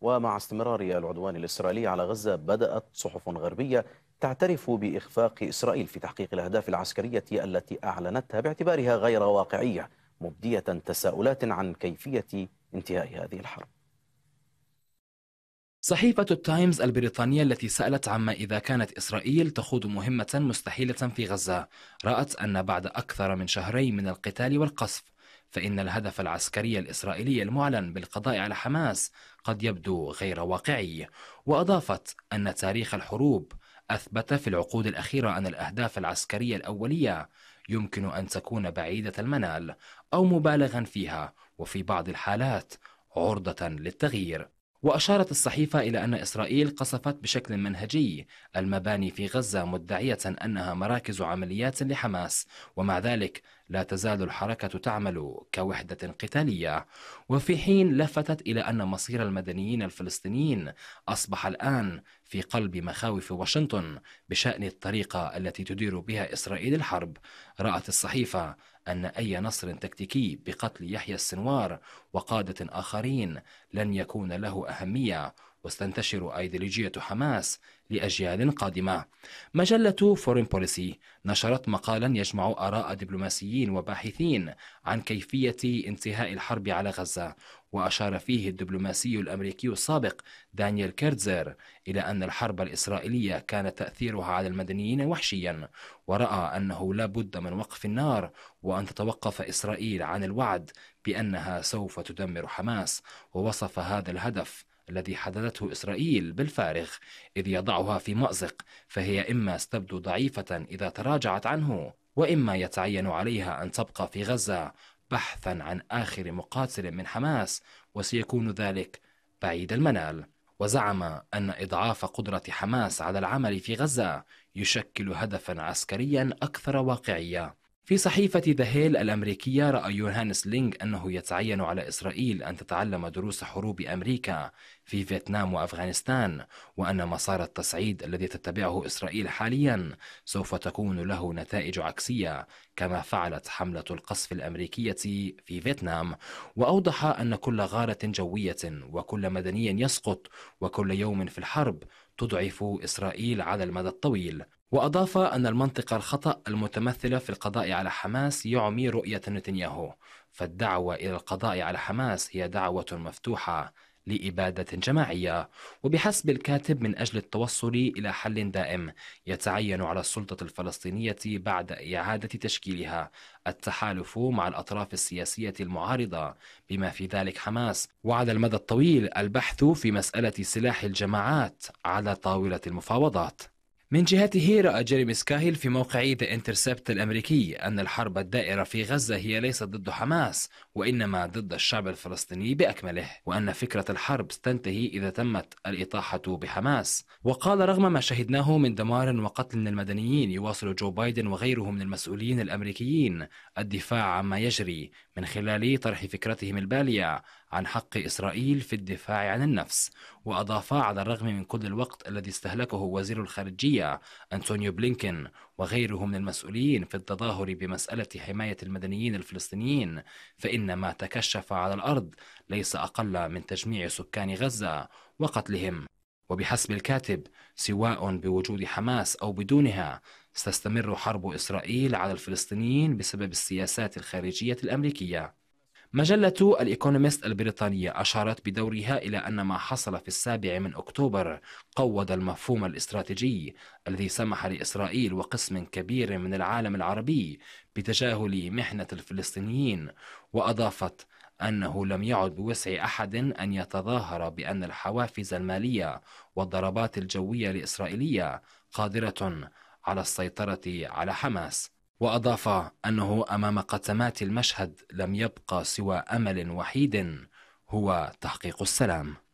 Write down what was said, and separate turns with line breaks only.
ومع استمرار العدوان الإسرائيلي على غزة بدأت صحف غربية تعترف بإخفاق إسرائيل في تحقيق الأهداف العسكرية التي أعلنتها باعتبارها غير واقعية مبدية تساؤلات عن كيفية انتهاء هذه الحرب صحيفة التايمز البريطانية التي سألت عما إذا كانت إسرائيل تخوض مهمة مستحيلة في غزة رأت أن بعد أكثر من شهرين من القتال والقصف فإن الهدف العسكري الإسرائيلي المعلن بالقضاء على حماس قد يبدو غير واقعي وأضافت أن تاريخ الحروب أثبت في العقود الأخيرة أن الأهداف العسكرية الأولية يمكن أن تكون بعيدة المنال أو مبالغا فيها وفي بعض الحالات عرضة للتغيير وأشارت الصحيفة إلى أن إسرائيل قصفت بشكل منهجي المباني في غزة مدعية أنها مراكز عمليات لحماس ومع ذلك لا تزال الحركة تعمل كوحدة قتالية وفي حين لفتت إلى أن مصير المدنيين الفلسطينيين أصبح الآن في قلب مخاوف واشنطن بشأن الطريقة التي تدير بها إسرائيل الحرب رأت الصحيفة أن أي نصر تكتيكي بقتل يحيى السنوار وقادة آخرين لن يكون له أهمية وستنتشر أيديولوجية حماس لأجيال قادمة مجلة فورين بوليسي نشرت مقالا يجمع آراء دبلوماسيين وباحثين عن كيفية انتهاء الحرب على غزة وأشار فيه الدبلوماسي الأمريكي السابق دانيال كيرتزر إلى أن الحرب الإسرائيلية كان تأثيرها على المدنيين وحشيا ورأى أنه لا بد من وقف النار وأن تتوقف إسرائيل عن الوعد بأنها سوف تدمر حماس ووصف هذا الهدف الذي حددته إسرائيل بالفارغ إذ يضعها في مأزق فهي إما ستبدو ضعيفة إذا تراجعت عنه وإما يتعين عليها أن تبقى في غزة بحثا عن آخر مقاتل من حماس وسيكون ذلك بعيد المنال وزعم أن إضعاف قدرة حماس على العمل في غزة يشكل هدفا عسكريا أكثر واقعية في صحيفة ذا هيل الأمريكية رأى يوهانس لينغ أنه يتعين على إسرائيل أن تتعلم دروس حروب أمريكا في فيتنام وأفغانستان وأن مسار التصعيد الذي تتبعه إسرائيل حاليا سوف تكون له نتائج عكسية كما فعلت حملة القصف الأمريكية في فيتنام وأوضح أن كل غارة جوية وكل مدني يسقط وكل يوم في الحرب تضعف إسرائيل على المدى الطويل وأضاف أن المنطقة الخطأ المتمثلة في القضاء على حماس يعمي رؤية نتنياهو فالدعوة إلى القضاء على حماس هي دعوة مفتوحة لإبادة جماعية وبحسب الكاتب من أجل التوصل إلى حل دائم يتعين على السلطة الفلسطينية بعد إعادة تشكيلها التحالف مع الأطراف السياسية المعارضة بما في ذلك حماس وعلى المدى الطويل البحث في مسألة سلاح الجماعات على طاولة المفاوضات من جهته رأى جيريمي سكاهيل في موقع ذا انترسبت الأمريكي أن الحرب الدائرة في غزة هي ليست ضد حماس وإنما ضد الشعب الفلسطيني بأكمله وأن فكرة الحرب تنتهي إذا تمت الإطاحة بحماس وقال رغم ما شهدناه من دمار وقتل للمدنيين يواصل جو بايدن وغيره من المسؤولين الأمريكيين الدفاع عما يجري من خلال طرح فكرتهم البالية عن حق إسرائيل في الدفاع عن النفس وأضاف على الرغم من كل الوقت الذي استهلكه وزير الخارجية الأمريكية أنتونيو بلينكن وغيره من المسؤولين في التظاهر بمسألة حماية المدنيين الفلسطينيين فإن ما تكشف على الأرض ليس أقل من تجميع سكان غزة وقتلهم وبحسب الكاتب سواء بوجود حماس أو بدونها ستستمر حرب إسرائيل على الفلسطينيين بسبب السياسات الخارجية الأمريكية مجلة الإيكونوميست البريطانية أشارت بدورها إلى أن ما حصل في السابع من أكتوبر قوض المفهوم الاستراتيجي الذي سمح لإسرائيل وقسم كبير من العالم العربي بتجاهل محنة الفلسطينيين وأضافت أنه لم يعد بوسع أحد أن يتظاهر بأن الحوافز المالية والضربات الجوية الإسرائيلية قادرة على السيطرة على حماس وأضاف أنه أمام قتمات المشهد لم يبقى سوى أمل وحيد هو تحقيق السلام